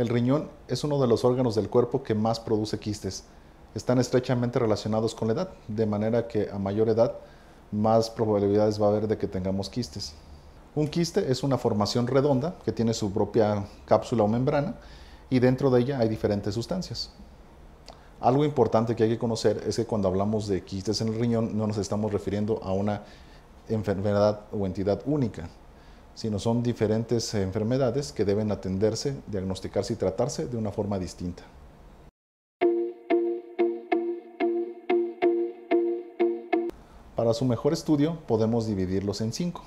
El riñón es uno de los órganos del cuerpo que más produce quistes. Están estrechamente relacionados con la edad, de manera que a mayor edad más probabilidades va a haber de que tengamos quistes. Un quiste es una formación redonda que tiene su propia cápsula o membrana y dentro de ella hay diferentes sustancias. Algo importante que hay que conocer es que cuando hablamos de quistes en el riñón no nos estamos refiriendo a una enfermedad o entidad única, sino son diferentes enfermedades que deben atenderse, diagnosticarse y tratarse de una forma distinta. Para su mejor estudio podemos dividirlos en cinco.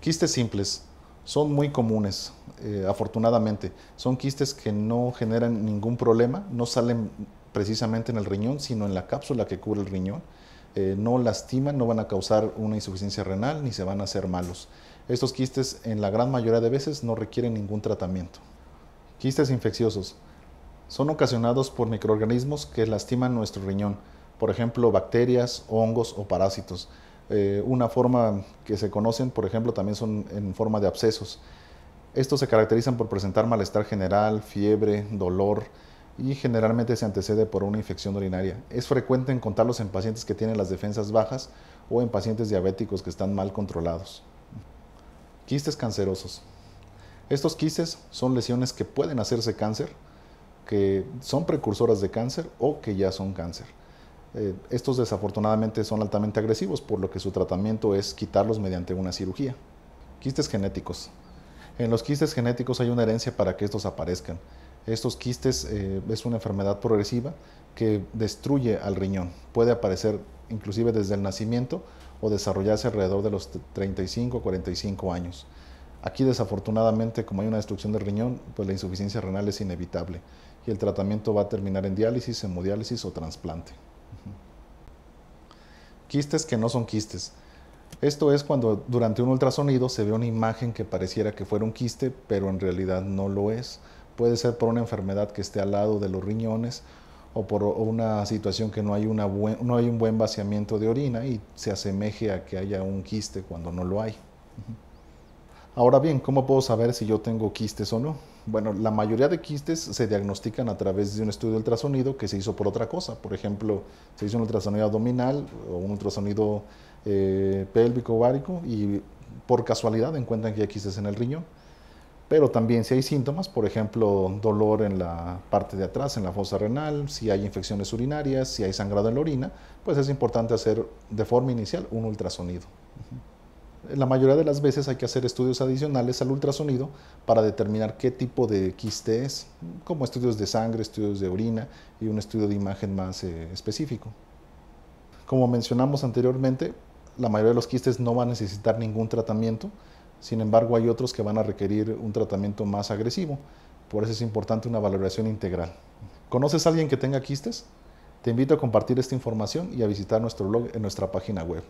Quistes simples son muy comunes, eh, afortunadamente. Son quistes que no generan ningún problema, no salen precisamente en el riñón, sino en la cápsula que cubre el riñón. Eh, no lastiman, no van a causar una insuficiencia renal ni se van a hacer malos. Estos quistes en la gran mayoría de veces no requieren ningún tratamiento. Quistes infecciosos. Son ocasionados por microorganismos que lastiman nuestro riñón, por ejemplo bacterias, hongos o parásitos. Eh, una forma que se conocen, por ejemplo, también son en forma de abscesos. Estos se caracterizan por presentar malestar general, fiebre, dolor y generalmente se antecede por una infección urinaria. Es frecuente encontrarlos en pacientes que tienen las defensas bajas o en pacientes diabéticos que están mal controlados. Quistes cancerosos. Estos quistes son lesiones que pueden hacerse cáncer, que son precursoras de cáncer o que ya son cáncer. Eh, estos desafortunadamente son altamente agresivos, por lo que su tratamiento es quitarlos mediante una cirugía. Quistes genéticos. En los quistes genéticos hay una herencia para que estos aparezcan. Estos quistes eh, es una enfermedad progresiva que destruye al riñón. Puede aparecer inclusive desde el nacimiento o desarrollarse alrededor de los 35 o 45 años. Aquí desafortunadamente, como hay una destrucción del riñón, pues la insuficiencia renal es inevitable y el tratamiento va a terminar en diálisis, hemodiálisis o trasplante. Quistes que no son quistes. Esto es cuando durante un ultrasonido se ve una imagen que pareciera que fuera un quiste, pero en realidad no lo es. Puede ser por una enfermedad que esté al lado de los riñones o por una situación que no hay, no hay un buen vaciamiento de orina y se asemeje a que haya un quiste cuando no lo hay. Ahora bien, ¿cómo puedo saber si yo tengo quistes o no? Bueno, la mayoría de quistes se diagnostican a través de un estudio de ultrasonido que se hizo por otra cosa. Por ejemplo, se hizo un ultrasonido abdominal o un ultrasonido eh, pélvico ovárico y por casualidad encuentran que hay quistes en el riñón. Pero también si hay síntomas, por ejemplo, dolor en la parte de atrás, en la fosa renal, si hay infecciones urinarias, si hay sangrado en la orina, pues es importante hacer de forma inicial un ultrasonido. La mayoría de las veces hay que hacer estudios adicionales al ultrasonido para determinar qué tipo de quiste es, como estudios de sangre, estudios de orina y un estudio de imagen más eh, específico. Como mencionamos anteriormente, la mayoría de los quistes no va a necesitar ningún tratamiento, sin embargo, hay otros que van a requerir un tratamiento más agresivo. Por eso es importante una valoración integral. ¿Conoces a alguien que tenga quistes? Te invito a compartir esta información y a visitar nuestro blog en nuestra página web.